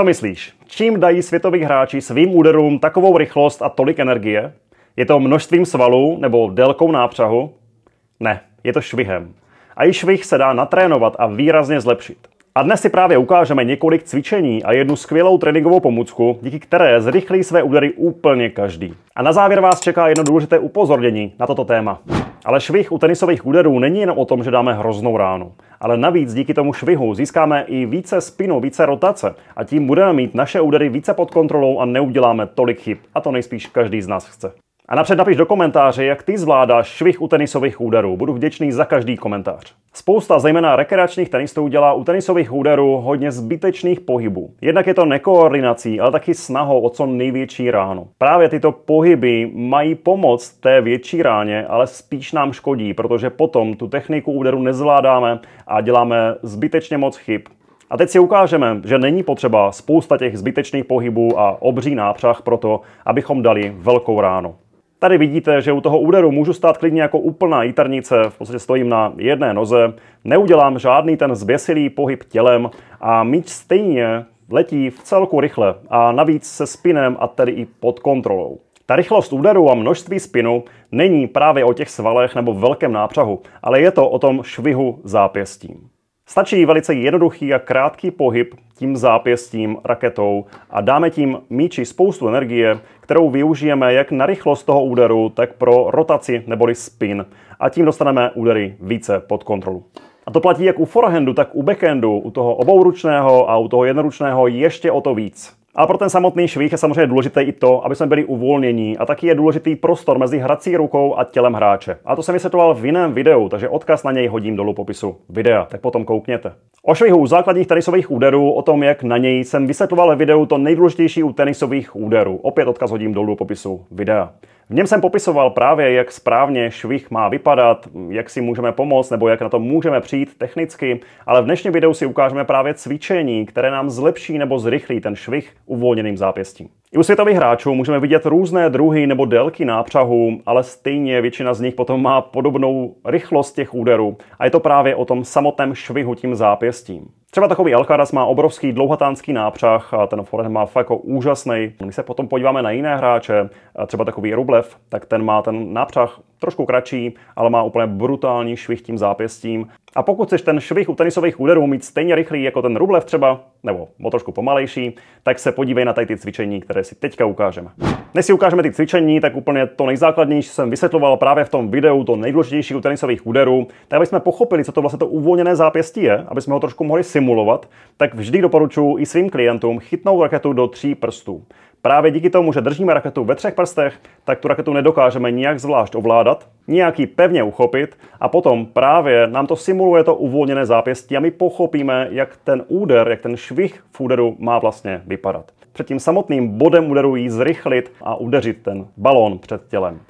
Co myslíš? Čím dají světoví hráči svým úderům takovou rychlost a tolik energie? Je to množstvím svalů nebo délkou nápřahu? Ne, je to švihem. A i švih se dá natrénovat a výrazně zlepšit. A dnes si právě ukážeme několik cvičení a jednu skvělou tréninkovou pomůcku, díky které zrychlí své údery úplně každý. A na závěr vás čeká jedno důležité upozornění na toto téma. Ale švih u tenisových úderů není jenom o tom, že dáme hroznou ránu. Ale navíc díky tomu švihu získáme i více spinu, více rotace a tím budeme mít naše údery více pod kontrolou a neuděláme tolik chyb. A to nejspíš každý z nás chce. A napřed napiš do komentáře, jak ty zvládáš švih u tenisových úderů. Budu vděčný za každý komentář. Spousta zejména rekreačních tenistů dělá u tenisových úderů hodně zbytečných pohybů. Jednak je to nekoordinací, ale taky snahou o co největší ránu. Právě tyto pohyby mají pomoc té větší ráně, ale spíš nám škodí, protože potom tu techniku úderu nezvládáme a děláme zbytečně moc chyb. A teď si ukážeme, že není potřeba spousta těch zbytečných pohybů a obří nápřah pro to, abychom dali velkou ránu. Tady vidíte, že u toho úderu můžu stát klidně jako úplná jitarnice, v podstatě stojím na jedné noze, neudělám žádný ten zběsilý pohyb tělem a míč stejně letí v celku rychle a navíc se spinem a tedy i pod kontrolou. Ta rychlost úderu a množství spinu není právě o těch svalech nebo velkém nápřahu, ale je to o tom švihu zápěstím. Stačí velice jednoduchý a krátký pohyb tím zápěstím raketou a dáme tím míči spoustu energie, kterou využijeme jak na rychlost toho úderu, tak pro rotaci neboli spin a tím dostaneme údery více pod kontrolu. A to platí jak u forehandu, tak u backhandu, u toho obouručného a u toho jednoručného ještě o to víc. A pro ten samotný švih je samozřejmě důležité i to, aby jsme byli uvolnění a taky je důležitý prostor mezi hrací rukou a tělem hráče. A to jsem vysvětloval v jiném videu, takže odkaz na něj hodím dolů popisu videa, tak potom koukněte. O švihu základních tenisových úderů, o tom, jak na něj jsem vysvětloval v videu to nejdůležitější u tenisových úderů. Opět odkaz hodím dolů popisu videa. V něm jsem popisoval právě, jak správně švih má vypadat, jak si můžeme pomoct nebo jak na to můžeme přijít technicky, ale v dnešním videu si ukážeme právě cvičení, které nám zlepší nebo zrychlí ten švih uvolněným zápěstím. I u světových hráčů můžeme vidět různé druhy nebo délky nápřahu, ale stejně většina z nich potom má podobnou rychlost těch úderů a je to právě o tom samotném švihu tím zápěstím. Třeba takový Alcaraz má obrovský dlouhatánský nápřah a ten forehand má fakt jako úžasný. Když se potom podíváme na jiné hráče, třeba takový Rublev, tak ten má ten nápřah trošku kratší, ale má úplně brutální švih tím zápěstím. A pokud chceš ten švih u tenisových úderů mít stejně rychlý jako ten Rublev třeba, nebo o trošku pomalejší, tak se podívej na tady ty cvičení, které si teďka ukážeme. Než si ukážeme ty cvičení, tak úplně to nejzákladnější jsem vysvětloval právě v tom videu, to nejdůležitější u tenisových úderů, tak aby jsme pochopili, co to vlastně to uvolněné zápěstí je, aby jsme ho trošku mohli si simulovat, tak vždy doporučuji i svým klientům chytnout raketu do tří prstů. Právě díky tomu, že držíme raketu ve třech prstech, tak tu raketu nedokážeme nijak zvlášť ovládat, nějak ji pevně uchopit a potom právě nám to simuluje to uvolněné zápěstí a my pochopíme, jak ten úder, jak ten švih v úderu má vlastně vypadat. Před tím samotným bodem úderu jí zrychlit a udeřit ten balón před tělem.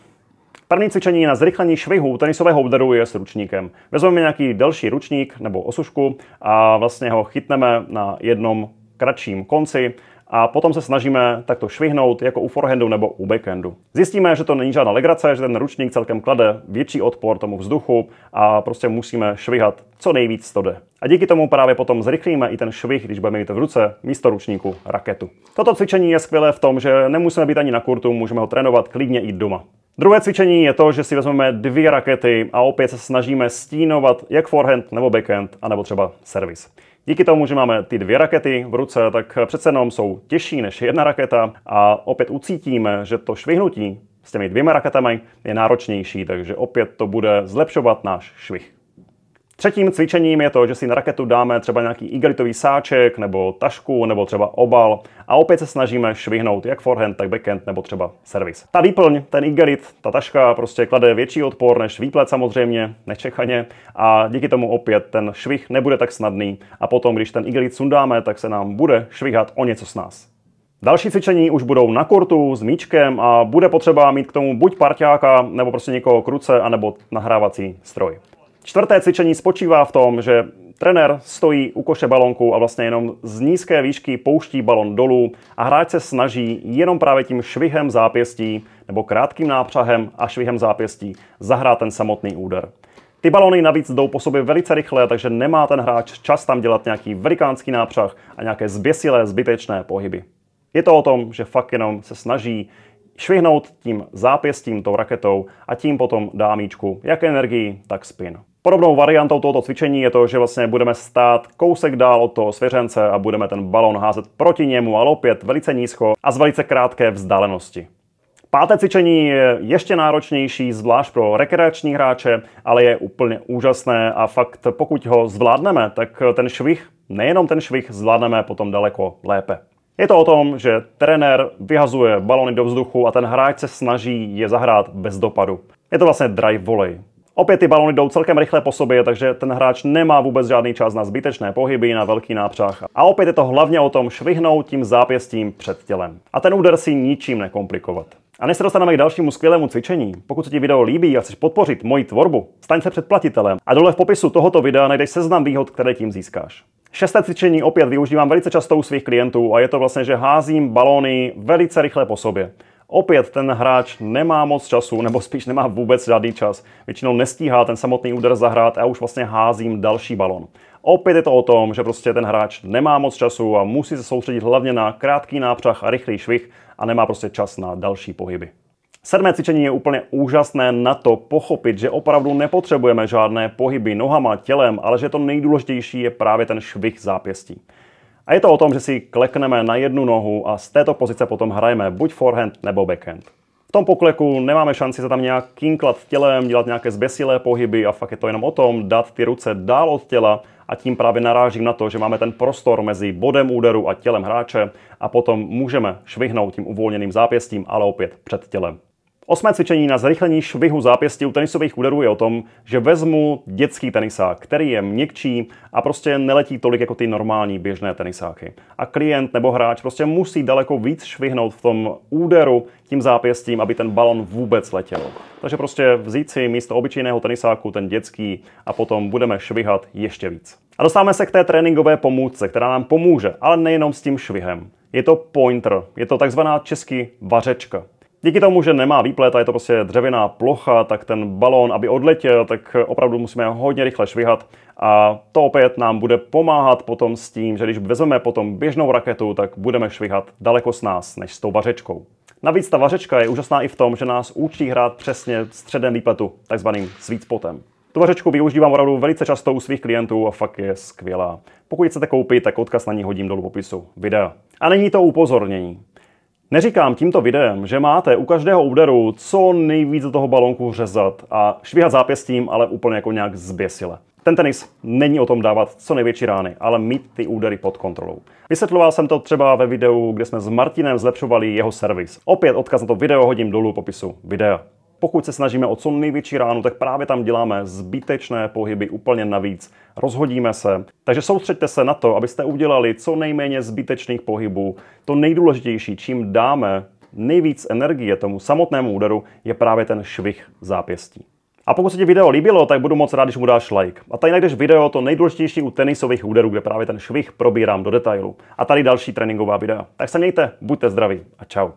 První cvičení na zrychlení švihu tenisového úderu je s ručníkem. Vezmeme nějaký delší ručník nebo osušku a vlastně ho chytneme na jednom kratším konci a potom se snažíme takto švihnout jako u forehandu nebo u backhandu. Zjistíme, že to není žádná legrace, že ten ručník celkem klade větší odpor tomu vzduchu a prostě musíme švihat co nejvíc to jde. A díky tomu právě potom zrychlíme i ten švih, když budeme mít v ruce místo ručníku raketu. Toto cvičení je skvělé v tom, že nemusíme být ani na kurtu, můžeme ho trénovat klidně i doma. Druhé cvičení je to, že si vezmeme dvě rakety a opět se snažíme stínovat jak forehand nebo backhand, anebo třeba servis. Díky tomu, že máme ty dvě rakety v ruce, tak přece jenom jsou těžší než jedna raketa a opět ucítíme, že to švihnutí s těmi dvěma raketami je náročnější, takže opět to bude zlepšovat náš švih. Třetím cvičením je to, že si na raketu dáme třeba nějaký igelitový sáček nebo tašku nebo třeba obal a opět se snažíme švihnout jak forehand, tak backhand nebo třeba servis. Ta výplň, ten igelit, ta taška prostě klade větší odpor než výplet samozřejmě, nečekaně a díky tomu opět ten švih nebude tak snadný a potom, když ten igelit sundáme, tak se nám bude švihat o něco s nás. Další cvičení už budou na kurtu s míčkem a bude potřeba mít k tomu buď parťáka, nebo prostě někoho kruce, anebo nahrávací stroj. Čtvrté cvičení spočívá v tom, že trenér stojí u koše balonku a vlastně jenom z nízké výšky pouští balon dolů a hráč se snaží jenom právě tím švihem zápěstí nebo krátkým nápřahem a švihem zápěstí zahrát ten samotný úder. Ty balony navíc jdou po sobě velice rychle, takže nemá ten hráč čas tam dělat nějaký velikánský nápřah a nějaké zběsilé, zbytečné pohyby. Je to o tom, že fakt jenom se snaží švihnout tím zápěstím, tou raketou a tím potom dá míčku jak energii, tak spin. Podobnou variantou tohoto cvičení je to, že vlastně budeme stát kousek dál od toho svěřence a budeme ten balon házet proti němu, ale opět velice nízko a z velice krátké vzdálenosti. Páté cvičení je ještě náročnější, zvlášť pro rekreační hráče, ale je úplně úžasné a fakt pokud ho zvládneme, tak ten švih, nejenom ten švih, zvládneme potom daleko lépe. Je to o tom, že trenér vyhazuje balony do vzduchu a ten hráč se snaží je zahrát bez dopadu. Je to vlastně drive volley. Opět ty balony jdou celkem rychle po sobě, takže ten hráč nemá vůbec žádný čas na zbytečné pohyby, na velký nápřách. A opět je to hlavně o tom švihnout tím zápěstím před tělem. A ten úder si ničím nekomplikovat. A než se dostaneme k dalšímu skvělému cvičení, pokud se ti video líbí a chceš podpořit moji tvorbu, staň se předplatitelem a dole v popisu tohoto videa najdeš seznam výhod, které tím získáš. Šesté cvičení opět využívám velice často u svých klientů a je to vlastně, že házím balóny velice rychle po sobě. Opět ten hráč nemá moc času, nebo spíš nemá vůbec žádný čas. Většinou nestíhá ten samotný úder zahrát a já už vlastně házím další balon. Opět je to o tom, že prostě ten hráč nemá moc času a musí se soustředit hlavně na krátký nápřah a rychlý švih a nemá prostě čas na další pohyby. Sedmé cvičení je úplně úžasné na to pochopit, že opravdu nepotřebujeme žádné pohyby nohama, tělem, ale že to nejdůležitější je právě ten švih zápěstí. A je to o tom, že si klekneme na jednu nohu a z této pozice potom hrajeme buď forehand nebo backhand. V tom pokleku nemáme šanci se tam nějak kinklat tělem, dělat nějaké zbesilé pohyby a fakt je to jenom o tom dát ty ruce dál od těla a tím právě narážím na to, že máme ten prostor mezi bodem úderu a tělem hráče a potom můžeme švihnout tím uvolněným zápěstím, ale opět před tělem. Osmé cvičení na zrychlení švihu zápěstí u tenisových úderů je o tom, že vezmu dětský tenisák, který je měkčí a prostě neletí tolik jako ty normální běžné tenisáky. A klient nebo hráč prostě musí daleko víc švihnout v tom úderu tím zápěstím, aby ten balon vůbec letěl. Takže prostě vzít si místo obyčejného tenisáku ten dětský a potom budeme švihat ještě víc. A dostáváme se k té tréninkové pomůcce, která nám pomůže, ale nejenom s tím švihem. Je to pointer, je to takzvaná český vařečka. Díky tomu, že nemá výplet a je to prostě dřevěná plocha, tak ten balón, aby odletěl, tak opravdu musíme hodně rychle švihat a to opět nám bude pomáhat potom s tím, že když vezmeme potom běžnou raketu, tak budeme švihat daleko s nás než s tou vařečkou. Navíc ta vařečka je úžasná i v tom, že nás učí hrát přesně středem výpletu, takzvaným sweet spotem. Tu vařečku využívám opravdu velice často u svých klientů a fakt je skvělá. Pokud chcete koupit, tak odkaz na ní hodím dolů popisu videa. A není to upozornění. Neříkám tímto videem, že máte u každého úderu co nejvíc do toho balonku řezat a švihat zápěstím, ale úplně jako nějak zběsile. Ten tenis není o tom dávat co největší rány, ale mít ty údery pod kontrolou. Vysvětloval jsem to třeba ve videu, kde jsme s Martinem zlepšovali jeho servis. Opět odkaz na to video hodím dolů popisu videa. Pokud se snažíme o co největší ránu, tak právě tam děláme zbytečné pohyby úplně navíc. Rozhodíme se. Takže soustřeďte se na to, abyste udělali co nejméně zbytečných pohybů. To nejdůležitější, čím dáme nejvíc energie tomu samotnému úderu, je právě ten švih zápěstí. A pokud se ti video líbilo, tak budu moc rád, když mu dáš like. A tady najdeš video to nejdůležitější u tenisových úderů, kde právě ten švih probírám do detailu. A tady další tréninková videa. Tak se mějte, buďte zdraví a čau.